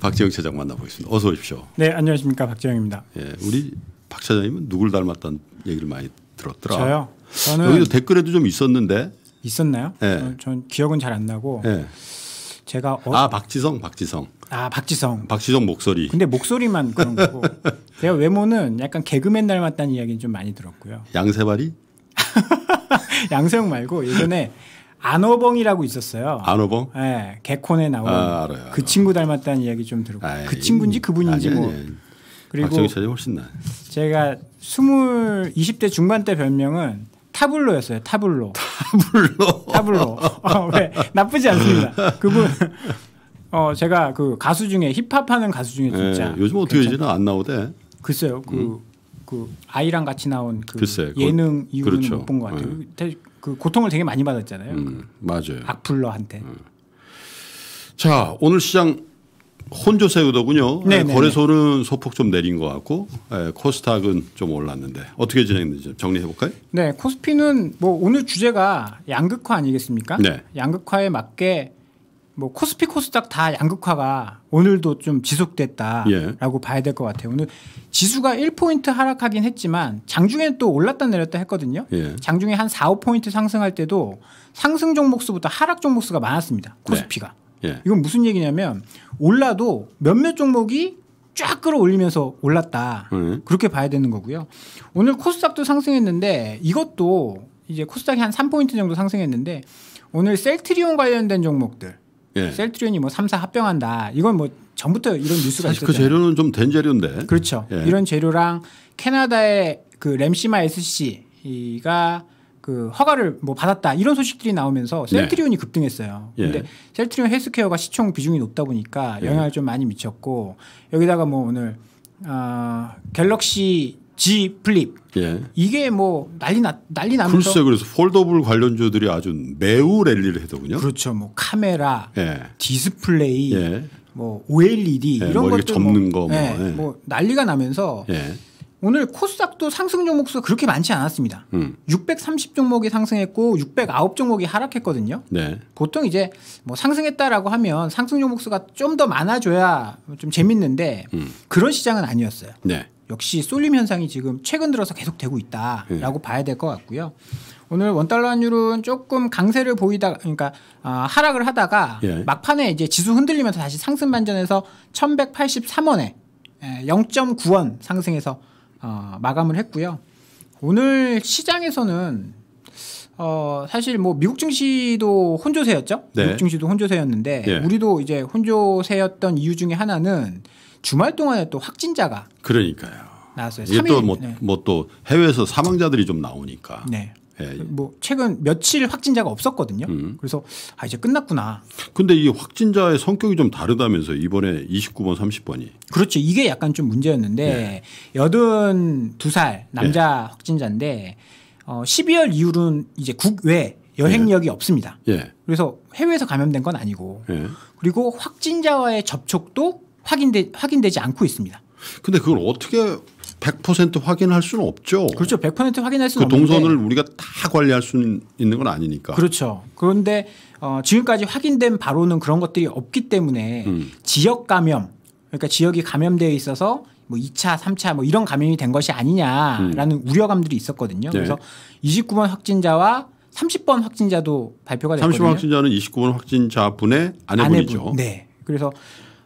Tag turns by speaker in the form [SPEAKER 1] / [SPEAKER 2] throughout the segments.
[SPEAKER 1] 박재영 차장 만나보겠습니다. 어서 오십시오.
[SPEAKER 2] 네, 안녕하십니까 박재영입니다. 예, 우리
[SPEAKER 1] 박 차장님은 누굴 닮았다는 얘기를 많이 들었더라. 저요. 저는 여기도 댓글에도 좀 있었는데
[SPEAKER 2] 있었나요? 예. 전, 기억은 잘 안 나고 예. 제가 어... 아
[SPEAKER 1] 박지성, 박지성. 아 박지성. 박지성 목소리. 근데
[SPEAKER 2] 목소리만 그런 거고 제가 외모는 약간 개그맨 닮았다는 이야기는 좀 많이 들었고요. 양세발이? 양세형 말고 예전에 안호봉이라고 있었어요. 안호봉? 예. 네, 개콘에 나온 아, 알아요, 알아요. 그 친구 닮았다는 이야기 좀 들고 아그 친구인지 예.
[SPEAKER 1] 그분인지 아니, 뭐 아니, 아니. 그리고 박정희 훨씬 나.
[SPEAKER 2] 제가 스물 이십 대 중반 때 별명은 타블로였어요. 타블로. 타블로. 타블로. 어, 왜 나쁘지 않습니다. 그분 어 제가 그 가수 중에 힙합하는 가수 중에 예, 진짜 네, 요즘 어떻게 되지는 안 나오대. 글쎄요. 그그 음. 그 아이랑 같이 나온 그 글쎄, 예능 이후는 그렇죠. 못본 것 같아요. 네. 그 고통을 되게 많이 받았잖아요.
[SPEAKER 1] 음, 맞아요. 악플러한테. 음. 자 오늘 시장 혼조세우더군요. 예, 네, 네, 네 거래소는 소폭 좀 내린 것 같고 네, 코스닥은 좀 올랐는데 어떻게 진행했는지 정리해 볼까요?
[SPEAKER 2] 네, 코스피는 뭐 오늘 주제가 양극화 아니겠습니까? 네. 양극화에 맞게 뭐 코스피 코스닥 다 양극화가 오늘도 좀 지속됐다라고 예. 봐야 될 것 같아요. 오늘 지수가 1포인트 하락하긴 했지만 장중에는 또 올랐다 내렸다 했거든요. 예. 장중에 한 4, 5포인트 상승할 때도 상승 종목수부터 하락 종목수가 많았습니다. 네. 코스피가. 네. 이건 무슨 얘기냐면 올라도 몇몇 종목이 쫙 끌어올리면서 올랐다. 음. 그렇게 봐야 되는 거고요. 오늘 코스닥도 상승했는데 이것도 이제 코스닥이 한 3포인트 정도 상승했는데 오늘 셀트리온 관련된 종목들 예. 셀트리온이 뭐삼사 합병한다. 이건 뭐 전부터 이런 뉴스가 있었죠. 그 재료는
[SPEAKER 1] 좀 된 재료인데. 그렇죠. 예. 이런
[SPEAKER 2] 재료랑 캐나다의 그 램시마 SC가 그 허가를 뭐 받았다 이런 소식들이 나오면서 네. 셀트리온이 네. 급등했어요. 예. 근데 예. 셀트리온 헬스케어가 시총 비중이 높다 보니까 예. 영향을 예. 좀 많이 미쳤고 여기다가 뭐 오늘 어, 갤럭시
[SPEAKER 1] G 플립. 예.
[SPEAKER 2] 이게 뭐 난리 나 난리 나면서 글쎄
[SPEAKER 1] 그래서 폴더블 관련주들이 아주 매우 랠리를 해더군요 그렇죠. 뭐
[SPEAKER 2] 카메라,
[SPEAKER 1] 예. 디스플레이, 예.
[SPEAKER 2] 뭐 OLED 예, 이런 뭐 것들 접는 뭐, 거, 뭐, 뭐, 예. 예, 뭐 난리가 나면서 오늘 코스닥도 상승 종목수 그렇게 많지 않았습니다. 음. 630 종목이 상승했고 609 종목이 하락했거든요. 네. 보통 이제 뭐 상승했다라고 하면 상승 종목수가 좀 더 많아줘야 좀 재밌는데 음. 그런 시장은 아니었어요. 네. 역시 쏠림 현상이 지금 최근 들어서 계속 되고 있다라고 네. 봐야 될 것 같고요. 오늘 원달러 환율은 조금 강세를 보이다 그러니까 아, 하락을 하다가 예. 막판에 이제 지수 흔들리면서 다시 상승 반전해서 1183원에 0.9원 예, 상승해서 어, 마감을 했고요. 오늘 시장에서는 어, 사실 뭐 미국 증시도 혼조세였죠. 네. 미국 증시도 혼조세였는데 예. 우리도 이제 혼조세였던 이유 중에 하나는 주말 동안에 또 확진자가 그러니까요. 나왔어요. 이게 또뭐또 뭐, 네.
[SPEAKER 1] 뭐 해외에서 사망자들이 좀 나오니까.
[SPEAKER 2] 네. 예. 뭐 최근 며칠 확진자가 없었거든요. 음. 그래서 아 이제 끝났구나.
[SPEAKER 1] 근데 이 확진자의 성격이 좀 다르다면서 이번에 29번 30번이.
[SPEAKER 2] 그렇죠. 이게 약간 좀 문제였는데 여든 예. 두살 남자 예. 확진자인데 어 12월 이후로는 이제 국외 여행력이 예. 없습니다. 예. 그래서 해외에서 감염된 건 아니고 예. 그리고 확진자와의 접촉도 확인되, 확인되지 않고 있습니다.
[SPEAKER 1] 근데 그걸 어떻게 100% 확인할 수는 없죠. 그렇죠. 100% 확인할 수는 그 없는데. 동선을 우리가 다 관리할 수 있는 건 아니니까. 그렇죠.
[SPEAKER 2] 그런데 어, 지금까지 확인된 바로는 그런 것들이 없기 때문에 음. 지역 감염 그러니까 지역이 감염되어 있어서 뭐 2차, 3차 뭐 이런 감염이 된 것이 아니냐라는 음. 우려감들이 있었거든요. 네. 그래서 29번 확진자와 30번 확진자도 발표가 됐거든요. 30번
[SPEAKER 1] 확진자는 29번 확진자분의 아내분이죠. 아내분. 네.
[SPEAKER 2] 그래서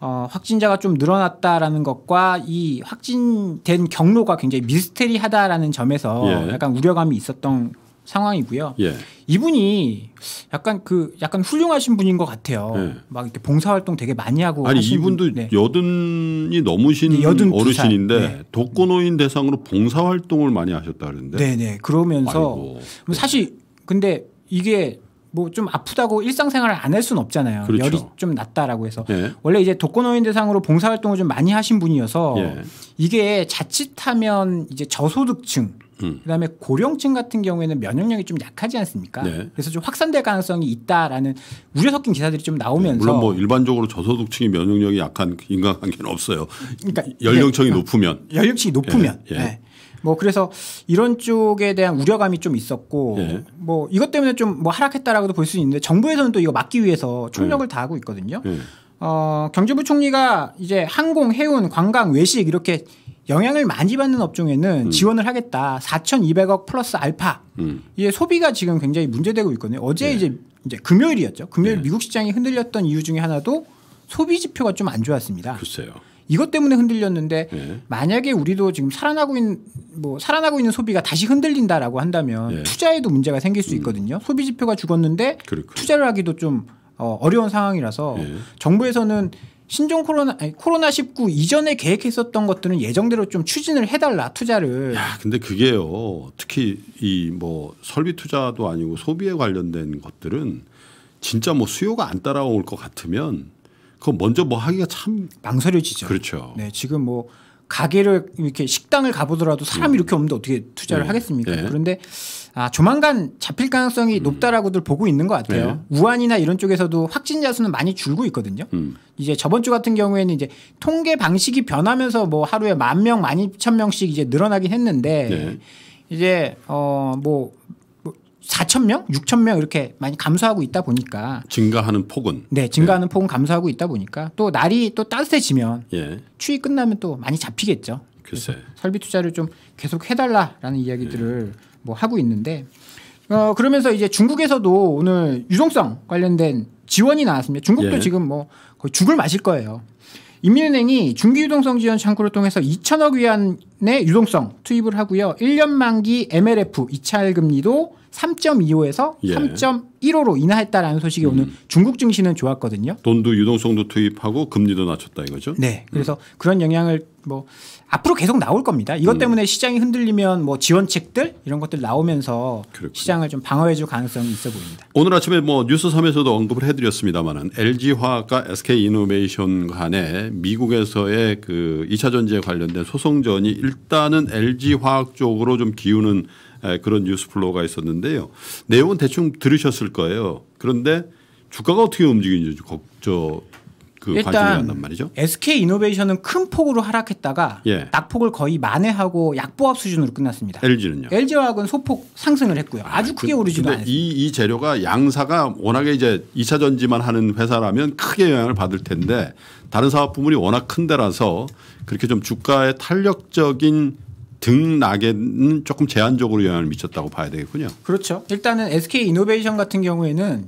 [SPEAKER 2] 어, 확진자가 좀 늘어났다라는 것과 이 확진된 경로가 굉장히 미스테리하다라는 점에서 예. 약간 우려감이 있었던 상황이고요. 예. 이분이 약간 그 약간 훌륭하신 분인 것 같아요. 예. 막 이렇게 봉사활동 되게 많이 하고 아니 이분도 네.
[SPEAKER 1] 여든이 넘으신 네, 여든 어르신인데 네. 독거노인 대상으로 봉사활동을 많이 하셨다는데. 네네
[SPEAKER 2] 그러면서 아이고. 사실 근데 이게 뭐좀 아프다고 일상생활을 안 할 수는 없잖아요. 그렇죠. 열이 좀 낮다라고 해서 예. 원래 이제 독거노인 대상으로 봉사활동을 좀 많이 하신 분이어서 예. 이게 자칫하면 이제 저소득층 음. 그다음에 고령층 같은 경우에는 면역력이 좀 약하지 않습니까? 네. 그래서 좀 확산될 가능성이 있다라는 우려 섞인 기사들이 좀 나오면서 물론 뭐
[SPEAKER 1] 일반적으로 저소득층이 면역력이 약한 인간관계는 없어요.
[SPEAKER 2] 그러니까 연령층이 네. 높으면 연령층이 높으면 예. 네. 뭐 그래서 이런 쪽에 대한 우려감이 좀 있었고 예. 뭐 이것 때문에 좀 뭐 하락했다라고도 볼 수 있는데 정부에서는 또 이거 막기 위해서 총력을 예. 다하고 있거든요. 예. 어, 경제부총리가 이제 항공, 해운, 관광, 외식 이렇게 영향을 많이 받는 업종에는 음. 지원을 하겠다. 4,200억 플러스 알파. 음. 이게 소비가 지금 굉장히 문제되고 있거든요. 어제 예. 이제 이제 금요일이었죠. 금요일 예. 미국 시장이 흔들렸던 이유 중에 하나도 소비 지표가 좀 안 좋았습니다. 글쎄요. 이것 때문에 흔들렸는데 예. 만약에 우리도 지금 살아나고 있는 뭐 살아나고 있는 소비가 다시 흔들린다라고 한다면 예. 투자에도 문제가 생길 수 음. 있거든요. 음. 소비 지표가 죽었는데 그렇군요. 투자를 하기도 좀 어, 려운 상황이라서 예. 정부에서는 신종 코로나 아니, 코로나 19 이전에 계획했었던 것들은 예정대로 좀 추진을 해달라 투자를. 야,
[SPEAKER 1] 근데 그게요. 특히 이 뭐 설비 투자도 아니고 소비에 관련된 것들은 진짜 뭐 수요가 안 따라올 것 같으면 그거 먼저 뭐 하기가 참 망설여지죠. 그렇죠.
[SPEAKER 2] 네, 지금 뭐 가게를 이렇게 식당을 가보더라도 사람이 음. 이렇게 없는데 어떻게 투자를 네. 하겠습니까? 네. 그런데 아 조만간 잡힐 가능성이 음. 높다라고들 보고 있는 것 같아요. 네. 우한이나 이런 쪽에서도 확진자 수는 많이 줄고 있거든요. 음. 이제 저번 주 같은 경우에는 이제 통계 방식이 변하면서 뭐 하루에 만 명, 만 이천 명씩 이제 늘어나긴 했는데 네. 이제 어뭐 4천 명, 6천 명 이렇게 많이 감소하고 있다 보니까
[SPEAKER 1] 증가하는 폭은
[SPEAKER 2] 네, 증가하는 예. 폭은 감소하고 있다 보니까 또 날이 또 따뜻해지면 예. 추위 끝나면 또 많이 잡히겠죠. 글쎄. 설비 투자를 좀 계속 해달라라는 이야기들을 예. 뭐 하고 있는데 어, 그러면서 이제 중국에서도 오늘 유동성 관련된 지원이 나왔습니다. 중국도 예. 지금 뭐 거의 죽을 마실 거예요. 인민은행이 중기유동성 지원 창구를 통해서 2천억 위안의 유동성 투입을 하고요. 1년 만기 MLF 이차할 금리도 3.25에서 예. 3.15로 인하했다라는 소식이 음. 오늘 중국 증시는 좋았거든요.
[SPEAKER 1] 돈도 유동성도 투입하고 금리도 낮췄다 이거죠. 네.
[SPEAKER 2] 그래서 음. 그런 영향을 뭐 앞으로 계속 나올 겁니다. 이것 음. 때문에 음. 시장이 흔들리면 뭐 지원책들 이런 것들 나오면서 그렇군요. 시장을 좀 방어해 줄 가능성이 있어 보입니다.
[SPEAKER 1] 오늘 아침에 뭐 뉴스 3에서도 언급을 해 드렸습니다만은 LG화학과 SK이노베이션 간에 미국에서의 그 2차 전지에 관련된 소송전이 일단은 LG화학 쪽으로 좀 기우는 그런 뉴스 플로우가 있었는데요. 내용은 대충 들으셨을 거예요. 그런데 주가가 어떻게 움직이는지 걱정 그 일단 말이죠. SK
[SPEAKER 2] 이노베이션은 큰 폭으로 하락했다가 예. 낙폭을 거의 만회하고 약보합 수준으로 끝났습니다. LG는요? LG화학은 소폭 상승을 했고요. 아, 아주 아, 크게 그, 오르지도 않았어요.
[SPEAKER 1] 이, 이 재료가 양사가 워낙에 이제 2차 전지만 하는 회사라면 크게 영향을 받을 텐데 다른 사업 부문이 워낙 큰 데라서 그렇게 좀 주가의 탄력적인 등락에는 조금 제한적으로 영향을 미쳤다고 봐야 되겠군요.
[SPEAKER 2] 그렇죠. 일단은 SK 이노베이션 같은 경우에는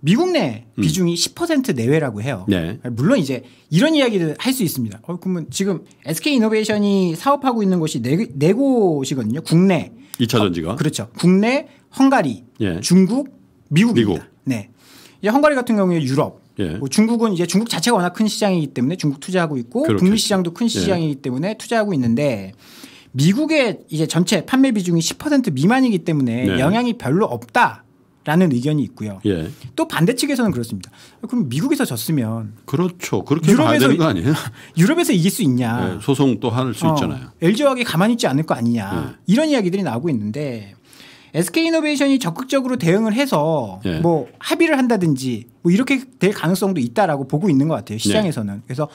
[SPEAKER 2] 미국 내 음. 비중이 10% 내외라고 해요. 네. 물론 이제 이런 이야기를 할 수 있습니다. 어, 그러면 지금 SK 이노베이션이 사업하고 있는 곳이 네, 네 곳이거든요. 국내. 2차 어, 전지가. 어, 그렇죠. 국내, 헝가리, 예. 중국, 미국입니다. 미국. 네. 헝가리 같은 경우에 유럽, 예. 뭐 중국은 이제 중국 자체가 워낙 큰 시장이기 때문에 중국 투자하고 있고 그렇겠죠. 북미 시장도 큰 예. 시장이기 때문에 투자하고 있는데 미국의 이제 전체 판매 비중이 10% 미만이기 때문에 네. 영향이 별로 없다. 라는 의견이 있고요. 예. 또 반대 측에서는 그렇습니다. 그럼 미국에서 졌으면
[SPEAKER 1] 그렇죠. 그렇게 유럽에서 되거 아니에요?
[SPEAKER 2] 유럽에서 이길 수
[SPEAKER 1] 있냐? 예, 소송 또 할수 어. 있잖아요.
[SPEAKER 2] LG화학이 가만히 있지 않을 거 아니냐? 예. 이런 이야기들이 나오고 있는데 SK이노베이션이 적극적으로 대응을 해서 예. 뭐 합의를 한다든지 뭐 이렇게 될 가능성도 있다라고 보고 있는 것 같아요 시장에서는 예. 그래서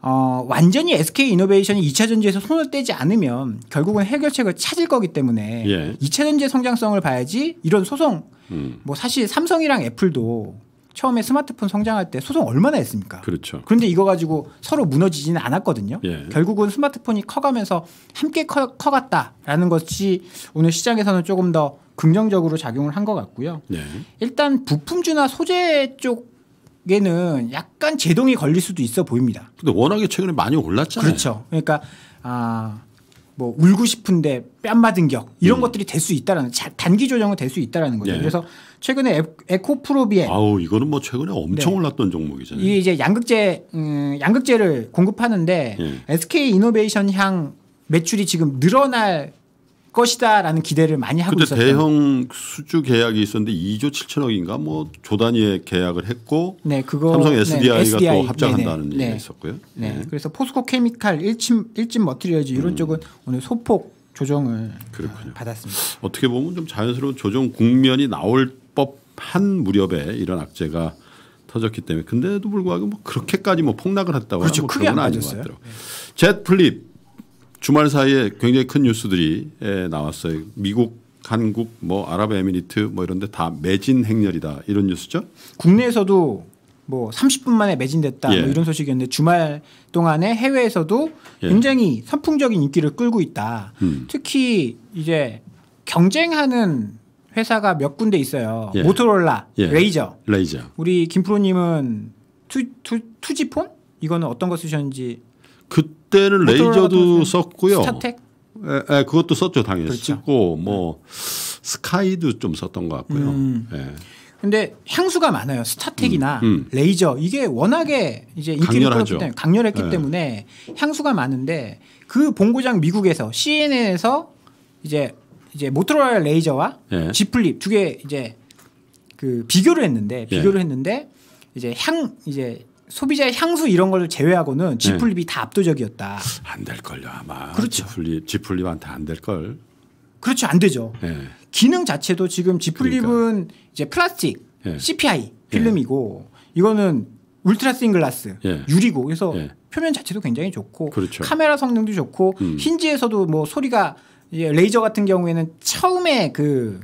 [SPEAKER 2] 어, 완전히 SK이노베이션이 2차 전지에서 손을 떼지 않으면 결국은 해결책을 찾을 거기 때문에 예. 2차 전지의 성장성을 봐야지 이런 소송 음. 뭐 사실 삼성이랑 애플도 처음에 스마트폰 성장할 때 소송 얼마나 했습니까? 그렇죠. 그런데 이거 가지고 서로 무너지지는 않았거든요. 예. 결국은 스마트폰이 커가면서 함께 커, 갔다라는 것이 오늘 시장에서는 조금 더 긍정적으로 작용을 한 것 같고요. 예. 일단 부품주나 소재 쪽에는 약간 제동이 걸릴
[SPEAKER 1] 수도 있어 보입니다. 근데 워낙에 최근에 많이 올랐잖아요. 그렇죠.
[SPEAKER 2] 그러니까 아. 뭐 울고 싶은데 뺨 맞은 격 이런 음. 것들이 될 수 있다라는 단기 조정은 될 수 있다라는 거죠. 예. 그래서 최근에
[SPEAKER 1] 에코프로비에 아우 이거는 뭐 최근에 엄청 네. 올랐던 종목이잖아요.
[SPEAKER 2] 이 이제 양극재 음, 양극재를 공급하는데 예. SK 이노베이션 향 매출이 지금 늘어날 것이다라는 기대를 많이 하고 있었어요.
[SPEAKER 1] 대형 수주 계약이 있었는데 2조 7천억인가 뭐 조단위의 계약을 했고
[SPEAKER 2] 네, 그거 삼성 SDI가 네, SDI, 또 네, 합작한다는 네네, 얘기가 있었고요. 네. 네. 그래서 포스코 케미칼 일침 일진 머티리얼즈 이런 음. 쪽은 오늘 소폭 조정을
[SPEAKER 1] 그렇군요. 받았습니다. 어떻게 보면 좀 자연스러운 조정 국면이 나올 한 무렵에 이런 악재가 터졌기 때문에 근데도 불구하고 뭐 그렇게까지 뭐 폭락을 했다고 그렇죠. 뭐 크게 안 아닌 것 같더라고. 젯 플립 주말 사이에 굉장히 큰 뉴스들이 나왔어요. 미국, 한국, 뭐 아랍에미리트 뭐 이런데 다 매진 행렬이다 이런 뉴스죠. 국내에서도 뭐 30분 만에 매진됐다 뭐 예. 뭐 이런 소식이었는데
[SPEAKER 2] 주말 동안에 해외에서도 예. 굉장히 선풍적인 인기를 끌고 있다. 음. 특히 이제 경쟁하는 회사가 몇 군데 있어요. 예. 모토로라,
[SPEAKER 1] 예. 레이저. 레이저.
[SPEAKER 2] 우리 김프로님은 투, 투, 투지폰? 이거는 어떤 거 쓰셨는지.
[SPEAKER 1] 그때는 레이저도 썼고요. 스타텍? 에, 예, 에, 예, 그것도 썼죠 당연히 그렇죠. 뭐 스카이도 좀 썼던 것 같고요. 음. 예.
[SPEAKER 2] 근데 향수가 많아요. 스타텍이나 음, 음. 레이저 이게 워낙에 이제 인기를 끌기 때문에 강렬했기 예. 때문에 향수가 많은데 그 본고장 미국에서 CNN에서 이제 이제 모토로라 레이저와 예. G 플립 두 개 이제 그 비교를 했는데 예. 비교를 했는데 이제 향 이제 소비자의 향수 이런 걸 제외하고는 예. 지 플립이 다 압도적이었다.
[SPEAKER 1] 안 될 걸요 아마. 그렇죠. G 플립 G 플립한테 안 될 걸.
[SPEAKER 2] 그렇죠 안 되죠. 예. 기능 자체도 지금 지 플립은 그러니까. 이제 플라스틱 CPI 필름이고 이거는 울트라 싱글라스 예. 유리고 그래서 예. 표면 자체도 굉장히 좋고 그렇죠. 카메라 성능도 좋고 음. 힌지에서도 뭐 소리가 예, 레이저 같은 경우에는 처음에 그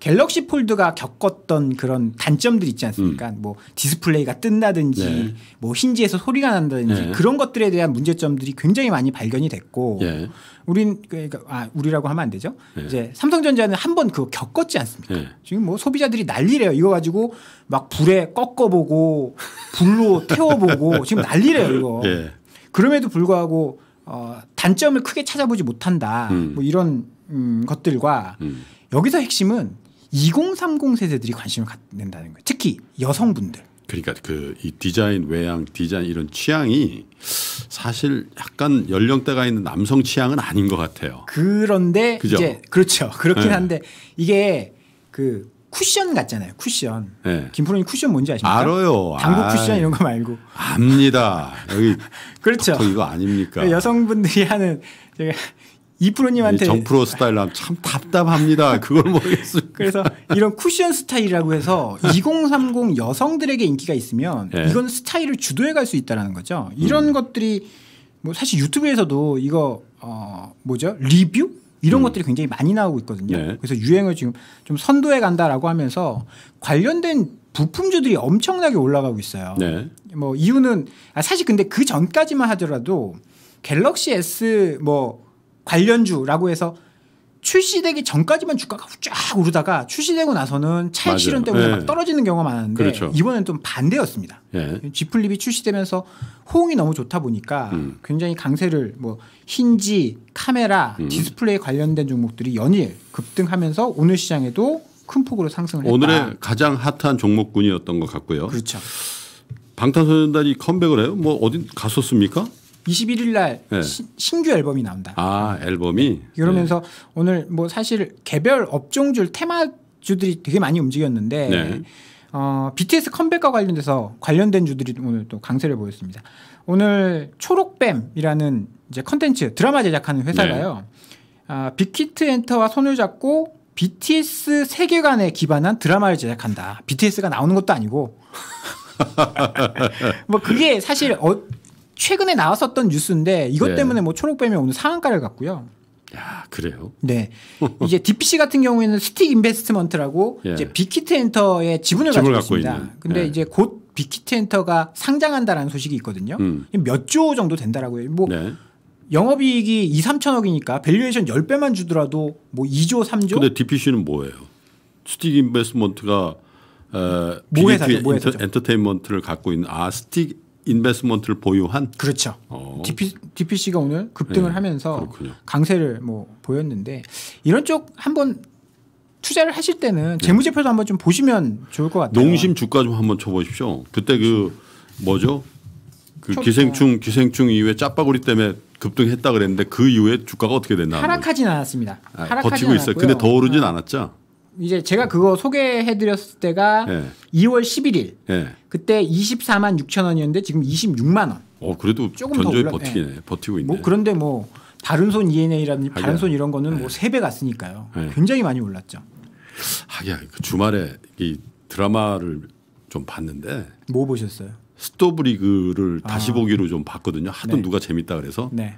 [SPEAKER 2] 갤럭시 폴드가 겪었던 그런 단점들 있지 않습니까? 음. 뭐 디스플레이가 뜬다든지 네. 뭐 힌지에서 소리가 난다든지 네. 그런 것들에 대한 문제점들이 굉장히 많이 발견이 됐고 네. 우린 그, 그러니까 아 우리라고 하면 안 되죠. 예. 이제 삼성전자는 한번 그거 겪었지 않습니까? 지금 뭐 소비자들이 난리래요. 이거 가지고 막 불에 꺾어보고 불로 태워보고 지금 난리래요 이거. 그럼에도 불구하고 어, 단점을 크게 찾아보지 못한다. 음. 뭐 이런 음, 것들과 음. 여기서 핵심은 2030 세대들이 관심을 갖는다는 거예요. 특히 여성분들.
[SPEAKER 1] 그러니까 그 이 디자인 외양 디자인 이런 취향이 사실 약간 연령대가 있는 남성 취향은 아닌 것 같아요.
[SPEAKER 2] 그런데 그죠? 이제
[SPEAKER 1] 그렇죠. 그렇긴 네. 한데
[SPEAKER 2] 이게 그 쿠션 같잖아요. 쿠션. 네. 김프로님 쿠션 뭔지 아십니까? 알아요.
[SPEAKER 1] 당구 쿠션 이런 거 말고. 압니다. 여기 그렇죠. 이거 아닙니까?
[SPEAKER 2] 여성분들이 하는 제가 이프로님한테 정프로
[SPEAKER 1] 스타일 하면 참 답답합니다. 그걸 모르겠습니 그래서 이런 쿠션 스타일이라고 해서
[SPEAKER 2] 2030 여성들에게 인기가 있으면 네. 이건 스타일을 주도해 갈 수있다는 거죠. 이런 음. 것들이 뭐 사실 유튜브에서도 이거 어 뭐죠 리뷰 이런 음. 것들이 굉장히 많이 나오고 있거든요. 네. 그래서 유행을 지금 좀 선도해 간다라고 하면서 관련된 부품주들이 엄청나게 올라가고 있어요. 네. 뭐 이유는 아, 사실 근데 그 전까지만 하더라도 갤럭시 S 뭐 관련주라고 해서 출시되기 전까지만 주가가 쫙 오르다가 출시되고 나서는 차익 실현 때문에 네. 막 떨어지는 경우가 많은데 그렇죠. 이번엔 좀 반대였습니다. 예. 지플립이 출시되면서 호응이 너무 좋다 보니까 음. 굉장히 강세를 뭐 힌지, 카메라, 음. 디스플레이 관련된 종목들이 연일 급등하면서 오늘 시장에도 큰 폭으로 상승을 했다. 오늘의
[SPEAKER 1] 가장 핫한 종목군이었던 것 같고요. 그렇죠. 방탄소년단이 컴백을 해요. 뭐 어디 갔었습니까?
[SPEAKER 2] 21일 날 네. 신규 앨범이 나온다.
[SPEAKER 1] 아 앨범이
[SPEAKER 2] 이러면서 네. 네. 오늘 뭐 사실 개별 업종줄 테마주들이 되게 많이 움직였는데 네. 어, BTS 컴백과 관련돼서 관련된 주들이 오늘 또 강세를 보였습니다. 오늘 초록뱀이라는 이제 컨텐츠 드라마 제작하는 회사가요. 네. 아, 빅히트 엔터와 손을 잡고 BTS 세계관에 기반한 드라마를 제작한다. BTS가 나오는 것도 아니고 뭐 그게 사실 어, 최근에 나왔었던 뉴스인데 이것 네. 때문에 뭐 초록뱀이 오늘 상한가를 갔고요.
[SPEAKER 1] 야, 그래요?
[SPEAKER 2] 네. 이제 DPC 같은 경우에는 스틱 인베스트먼트라고 예. 이제 빅히트 엔터의 지분을, 지분을 가지고 있습니다. 있는. 근데 예. 이제 곧 빅히트 엔터가 상장한다라는 소식이 있거든요. 음. 몇조 정도 된다라고요. 해뭐 네. 영업이익이 2, 3천억이니까 밸류에이션 10배만 주더라도 뭐 2조, 3조. 근데
[SPEAKER 1] DPC는 뭐예요? 스틱 인베스트먼트가 에, 모회사죠, 뭐 모 뭐 엔터테인먼트를 갖고 있는 아 스틱 인베스먼트를 보유한 그렇죠. 어. DP,
[SPEAKER 2] DPC가 오늘 급등을 네. 하면서 그렇군요. 강세를 뭐 보였는데 이런 쪽 한번 투자를 하실 때는 네.
[SPEAKER 1] 재무제표도 한번 좀 보시면 좋을 것 같아요. 농심 주가 좀 한번 쳐보십시오. 그때 그 뭐죠? 그 기생충 어. 기생충 이후에 짜파구리 때문에 급등했다 그랬는데 그 이후에 주가가 어떻게 됐나?
[SPEAKER 2] 하락하진 않았습니다. 아, 하락하진 버티고 있어요. 근데 더
[SPEAKER 1] 오르진 네. 않았죠.
[SPEAKER 2] 이제 제가 그거 소개해드렸을 때가 네. 2월 11일 네. 그때 24만 6천 원이었는데 지금 26만 원. 어
[SPEAKER 1] 그래도 조금 더 올라... 버티네 네. 예. 버티고 뭐 있네. 뭐
[SPEAKER 2] 그런데 뭐 다른 손 ENA라든지 다른 손 이런 거는 예. 뭐세 배 갔으니까요. 예. 굉장히 많이 올랐죠.
[SPEAKER 1] 하긴 그 주말에 이 드라마를 좀 봤는데 뭐 보셨어요? 스토브리그를 아. 다시 보기로 좀 봤거든요. 하도 네. 누가 재밌다 그래서 네.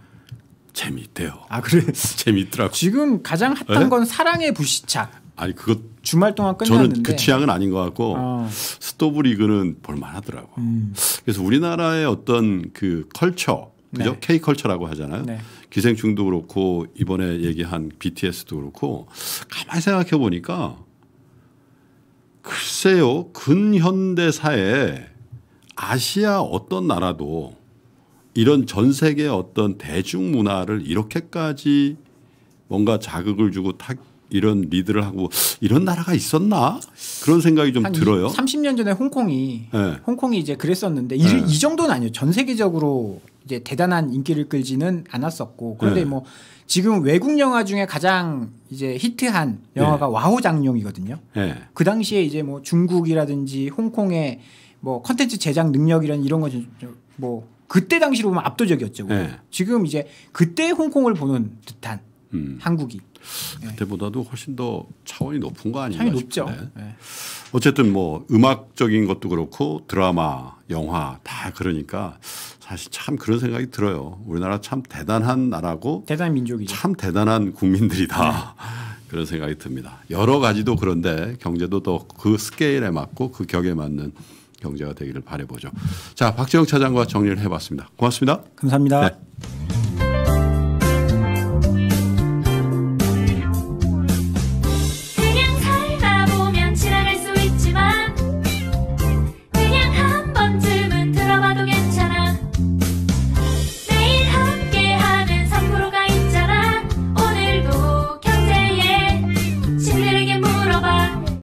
[SPEAKER 1] 재미대요아 그래 재밌더라고. 지금 가장 핫한 네? 건
[SPEAKER 2] 사랑의 불시착.
[SPEAKER 1] 아니 그것 주말 동안 끝났는데 저는 그 취향은 아닌 것 같고 아. 스토브 리그는 볼만하더라고. 음. 그래서 우리나라의 어떤 그 컬처 그죠? 네. K 컬처라고 하잖아요. 네. 기생충도 그렇고 이번에 얘기한 BTS도 그렇고 가만 생각해 보니까 글쎄요 근현대사에 아시아 어떤 나라도 이런 전 세계 어떤 대중 문화를 이렇게까지 뭔가 자극을 주고 타, 이런 리드를 하고 이런 나라가 있었나 그런 생각이 좀 들어요.
[SPEAKER 2] 30년 전에 홍콩이 네. 홍콩이 이제 그랬었는데 네. 이, 예. 이, 정도는 아니에요. 전 세계적으로 이제 대단한 인기를 끌지는 않았었고 그런데 예. 뭐 지금 외국 영화 중에 가장 이제 히트한 영화가 와호 장룡이거든요. 그 당시에 이제 뭐 중국이라든지 홍콩의 뭐 컨텐츠 제작 능력이란 이런 거뭐 그때 당시로 보면 압도적이었죠. 네. 지금 이제 그때 홍콩을 보는 듯한 음. 한국이
[SPEAKER 1] 네. 그때보다도 훨씬 더 차원이 높은 거 아닌가 차원 높죠. 네. 어쨌든 뭐 음악적인 것도 그렇고 드라마, 영화 다 그러니까 사실 참 그런 생각이 들어요. 우리나라 참 대단한 나라고 대단한 민족이죠. 참 대단한 국민들이다. 네. 그런 생각이 듭니다. 여러 가지도 그런데 경제도 더 그 스케일에 맞고 그 격에 맞는 경제가 되기를 바래보죠. 자, 박재영 차장과 정리를 해봤습니다. 고맙습니다. 감사합니다. 네.